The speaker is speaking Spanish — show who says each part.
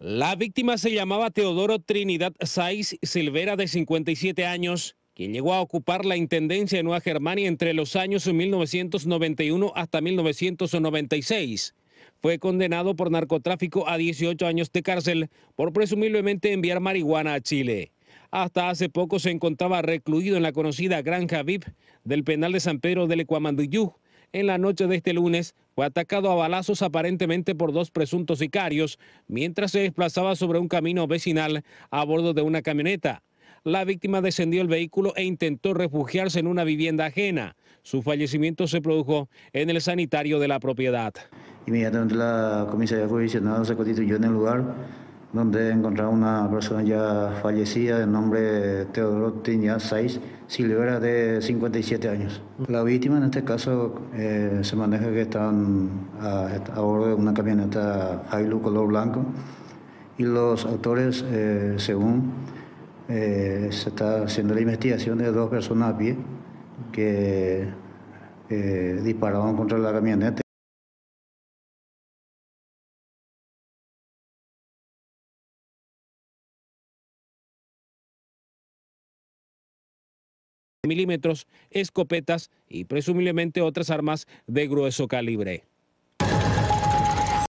Speaker 1: La víctima se llamaba Teodoro Trinidad Saiz Silvera, de 57 años, quien llegó a ocupar la Intendencia de Nueva Germania entre los años 1991 hasta 1996. Fue condenado por narcotráfico a 18 años de cárcel por presumiblemente enviar marihuana a Chile. Hasta hace poco se encontraba recluido en la conocida Gran VIP del penal de San Pedro del Lecuamanduyú En la noche de este lunes fue atacado a balazos aparentemente por dos presuntos sicarios mientras se desplazaba sobre un camino vecinal a bordo de una camioneta. La víctima descendió el vehículo e intentó refugiarse en una vivienda ajena. Su fallecimiento se produjo en el sanitario de la propiedad.
Speaker 2: Inmediatamente la comisaría visionada, se constituyó en el lugar donde encontraba una persona ya fallecida de nombre Teodoro Tiña 6 Silvera de 57 años. La víctima en este caso eh, se maneja que están a, bordo de una camioneta Hilux color blanco y los autores, eh, según eh, se está haciendo la investigación de dos personas a pie que dispararon
Speaker 1: contra la camioneta. milímetros, escopetas y presumiblemente otras armas de grueso calibre.